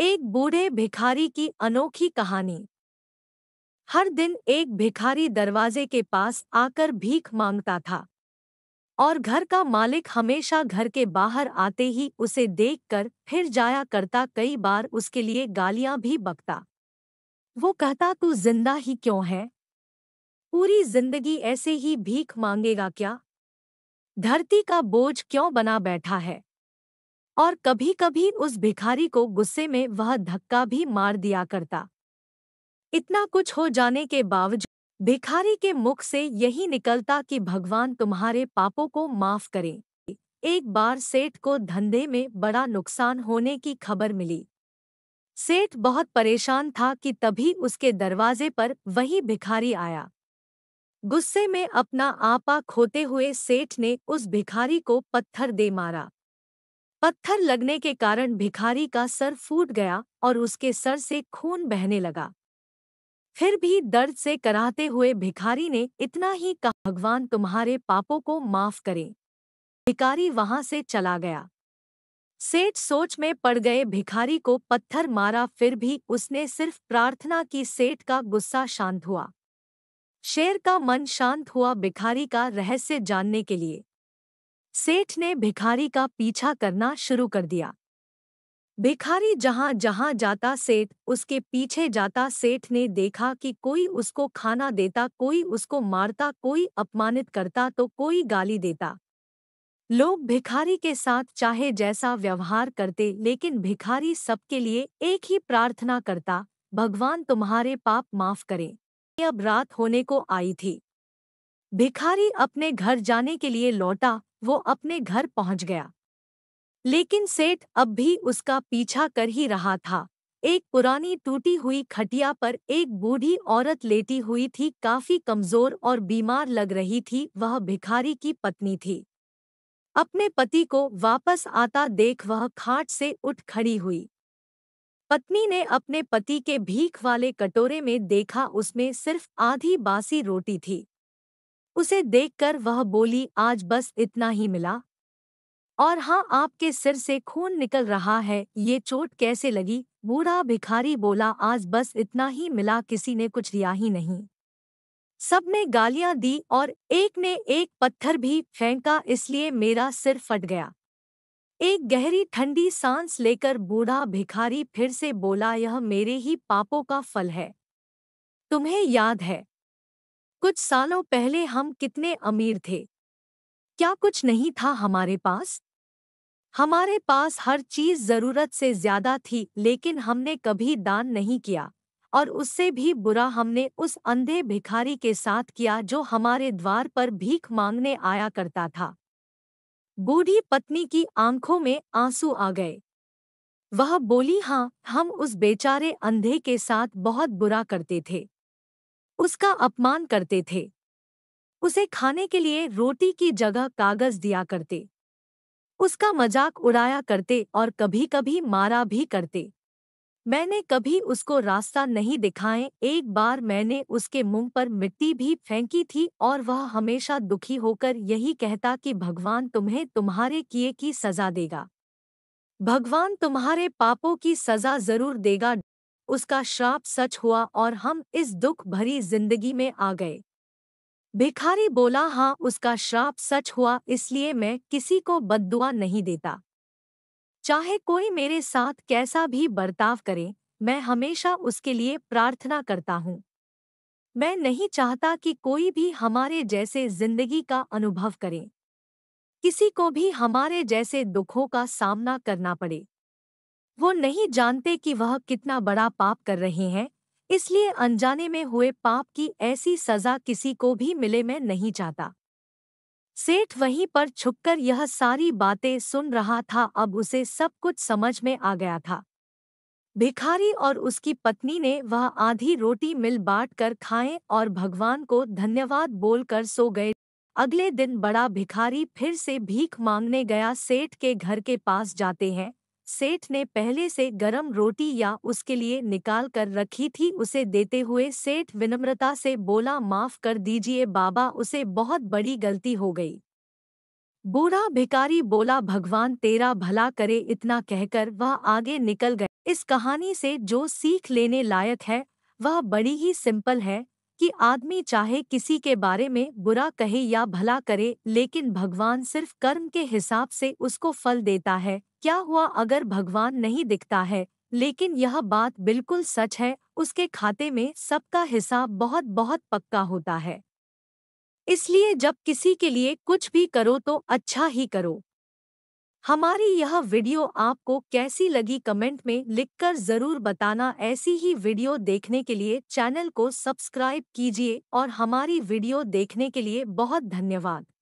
एक बूढ़े भिखारी की अनोखी कहानी हर दिन एक भिखारी दरवाजे के पास आकर भीख मांगता था और घर का मालिक हमेशा घर के बाहर आते ही उसे देखकर फिर जाया करता कई बार उसके लिए गालियां भी बकता वो कहता तू जिंदा ही क्यों है पूरी जिंदगी ऐसे ही भीख मांगेगा क्या धरती का बोझ क्यों बना बैठा है और कभी कभी उस भिखारी को गुस्से में वह धक्का भी मार दिया करता इतना कुछ हो जाने के बावजूद भिखारी के मुख से यही निकलता कि भगवान तुम्हारे पापों को माफ करे एक बार सेठ को धंधे में बड़ा नुकसान होने की खबर मिली सेठ बहुत परेशान था कि तभी उसके दरवाजे पर वही भिखारी आया गुस्से में अपना आपा खोते हुए सेठ ने उस भिखारी को पत्थर दे मारा पत्थर लगने के कारण भिखारी का सर फूट गया और उसके सर से खून बहने लगा फिर भी दर्द से कराहते हुए भिखारी ने इतना ही कहा भगवान तुम्हारे पापों को माफ करें भिखारी वहां से चला गया सेठ सोच में पड़ गए भिखारी को पत्थर मारा फिर भी उसने सिर्फ प्रार्थना की सेठ का गुस्सा शांत हुआ शेर का मन शांत हुआ भिखारी का रहस्य जानने के लिए सेठ ने भिखारी का पीछा करना शुरू कर दिया भिखारी जहां जहां जाता सेठ उसके पीछे जाता सेठ ने देखा कि कोई उसको खाना देता कोई उसको मारता कोई अपमानित करता तो कोई गाली देता लोग भिखारी के साथ चाहे जैसा व्यवहार करते लेकिन भिखारी सबके लिए एक ही प्रार्थना करता भगवान तुम्हारे पाप माफ करें अब रात होने को आई थी भिखारी अपने घर जाने के लिए लौटा वो अपने घर पहुंच गया लेकिन सेठ अब भी उसका पीछा कर ही रहा था एक पुरानी टूटी हुई खटिया पर एक बूढ़ी औरत लेटी हुई थी काफी कमजोर और बीमार लग रही थी वह भिखारी की पत्नी थी अपने पति को वापस आता देख वह खाट से उठ खड़ी हुई पत्नी ने अपने पति के भीख वाले कटोरे में देखा उसमें सिर्फ आधी बासी रोटी थी उसे देखकर वह बोली आज बस इतना ही मिला और हाँ आपके सिर से खून निकल रहा है ये चोट कैसे लगी बूढ़ा भिखारी बोला आज बस इतना ही मिला किसी ने कुछ दिया ही नहीं सब ने गालियां दी और एक ने एक पत्थर भी फेंका इसलिए मेरा सिर फट गया एक गहरी ठंडी सांस लेकर बूढ़ा भिखारी फिर से बोला यह मेरे ही पापों का फल है तुम्हें याद है कुछ सालों पहले हम कितने अमीर थे क्या कुछ नहीं था हमारे पास हमारे पास हर चीज जरूरत से ज्यादा थी लेकिन हमने कभी दान नहीं किया और उससे भी बुरा हमने उस अंधे भिखारी के साथ किया जो हमारे द्वार पर भीख मांगने आया करता था बूढ़ी पत्नी की आंखों में आंसू आ गए वह बोली हाँ हम उस बेचारे अंधे के साथ बहुत बुरा करते थे उसका अपमान करते थे उसे खाने के लिए रोटी की जगह कागज दिया करते उसका मजाक उड़ाया करते और कभी कभी मारा भी करते मैंने कभी उसको रास्ता नहीं दिखाए एक बार मैंने उसके मुंह पर मिट्टी भी फेंकी थी और वह हमेशा दुखी होकर यही कहता कि भगवान तुम्हें तुम्हारे किए की सजा देगा भगवान तुम्हारे पापों की सजा जरूर देगा उसका श्राप सच हुआ और हम इस दुख भरी जिंदगी में आ गए भिखारी बोला हाँ उसका श्राप सच हुआ इसलिए मैं किसी को बददुआ नहीं देता चाहे कोई मेरे साथ कैसा भी बर्ताव करे मैं हमेशा उसके लिए प्रार्थना करता हूँ मैं नहीं चाहता कि कोई भी हमारे जैसे जिंदगी का अनुभव करे किसी को भी हमारे जैसे दुखों का सामना करना पड़े वो नहीं जानते कि वह कितना बड़ा पाप कर रहे हैं इसलिए अनजाने में हुए पाप की ऐसी सजा किसी को भी मिले मैं नहीं चाहता सेठ वहीं पर छुपकर यह सारी बातें सुन रहा था अब उसे सब कुछ समझ में आ गया था भिखारी और उसकी पत्नी ने वह आधी रोटी मिल बांट कर खाएं और भगवान को धन्यवाद बोलकर सो गए अगले दिन बड़ा भिखारी फिर से भीख मांगने गया सेठ के घर के पास जाते हैं सेठ ने पहले से गरम रोटी या उसके लिए निकाल कर रखी थी उसे देते हुए सेठ विनम्रता से बोला माफ कर दीजिए बाबा उसे बहुत बड़ी गलती हो गई बूढ़ा भिकारी बोला भगवान तेरा भला करे इतना कहकर वह आगे निकल गए इस कहानी से जो सीख लेने लायक है वह बड़ी ही सिंपल है कि आदमी चाहे किसी के बारे में बुरा कहे या भला करे लेकिन भगवान सिर्फ कर्म के हिसाब से उसको फल देता है क्या हुआ अगर भगवान नहीं दिखता है लेकिन यह बात बिल्कुल सच है उसके खाते में सबका हिसाब बहुत बहुत पक्का होता है इसलिए जब किसी के लिए कुछ भी करो तो अच्छा ही करो हमारी यह वीडियो आपको कैसी लगी कमेंट में लिखकर ज़रूर बताना ऐसी ही वीडियो देखने के लिए चैनल को सब्सक्राइब कीजिए और हमारी वीडियो देखने के लिए बहुत धन्यवाद